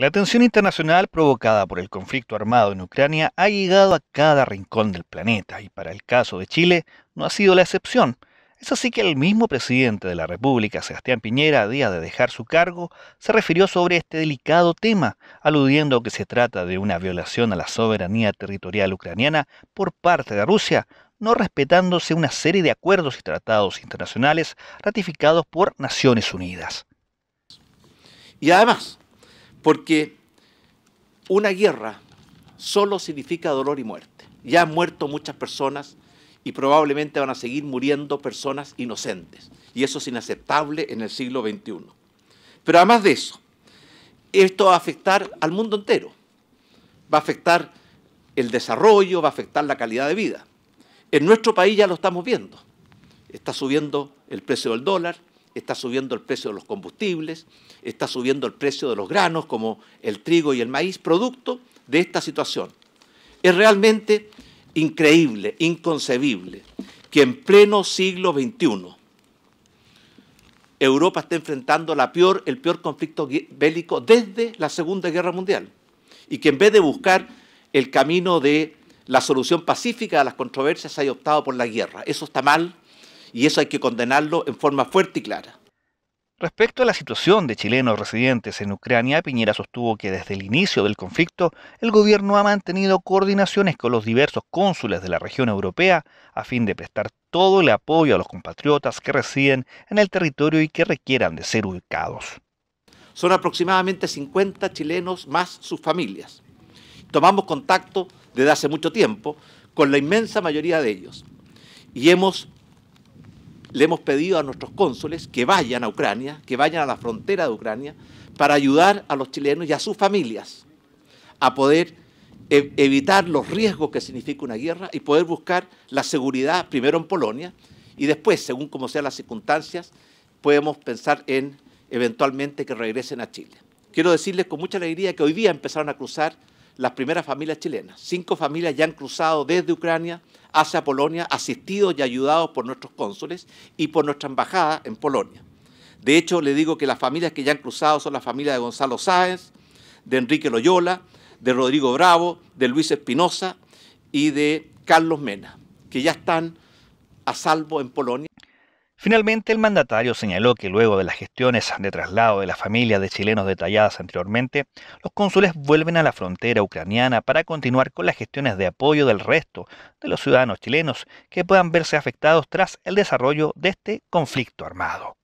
La tensión internacional provocada por el conflicto armado en Ucrania ha llegado a cada rincón del planeta y para el caso de Chile no ha sido la excepción. Es así que el mismo presidente de la República, Sebastián Piñera, a día de dejar su cargo, se refirió sobre este delicado tema, aludiendo que se trata de una violación a la soberanía territorial ucraniana por parte de Rusia, no respetándose una serie de acuerdos y tratados internacionales ratificados por Naciones Unidas. Y además, porque una guerra solo significa dolor y muerte. Ya han muerto muchas personas y probablemente van a seguir muriendo personas inocentes. Y eso es inaceptable en el siglo XXI. Pero además de eso, esto va a afectar al mundo entero. Va a afectar el desarrollo, va a afectar la calidad de vida. En nuestro país ya lo estamos viendo. Está subiendo el precio del dólar, está subiendo el precio de los combustibles, está subiendo el precio de los granos como el trigo y el maíz, producto de esta situación. Es realmente increíble, inconcebible, que en pleno siglo XXI Europa esté enfrentando el peor conflicto bélico desde la Segunda Guerra Mundial y que en vez de buscar el camino de la solución pacífica a las controversias haya optado por la guerra. Eso está mal, y eso hay que condenarlo en forma fuerte y clara. Respecto a la situación de chilenos residentes en Ucrania, Piñera sostuvo que desde el inicio del conflicto el gobierno ha mantenido coordinaciones con los diversos cónsules de la región europea a fin de prestar todo el apoyo a los compatriotas que residen en el territorio y que requieran de ser ubicados. Son aproximadamente 50 chilenos más sus familias. Tomamos contacto desde hace mucho tiempo con la inmensa mayoría de ellos y hemos le hemos pedido a nuestros cónsules que vayan a Ucrania, que vayan a la frontera de Ucrania, para ayudar a los chilenos y a sus familias a poder e, evitar los riesgos que significa una guerra y poder buscar la seguridad primero en Polonia y después, según como sean las circunstancias, podemos pensar en eventualmente que regresen a Chile. Quiero decirles con mucha alegría que hoy día empezaron a cruzar las primeras familias chilenas. Cinco familias ya han cruzado desde Ucrania hacia Polonia, asistidos y ayudados por nuestros cónsules y por nuestra embajada en Polonia. De hecho, le digo que las familias que ya han cruzado son las familias de Gonzalo Sáez, de Enrique Loyola, de Rodrigo Bravo, de Luis Espinosa y de Carlos Mena, que ya están a salvo en Polonia. Finalmente, el mandatario señaló que luego de las gestiones de traslado de las familias de chilenos detalladas anteriormente, los cónsules vuelven a la frontera ucraniana para continuar con las gestiones de apoyo del resto de los ciudadanos chilenos que puedan verse afectados tras el desarrollo de este conflicto armado.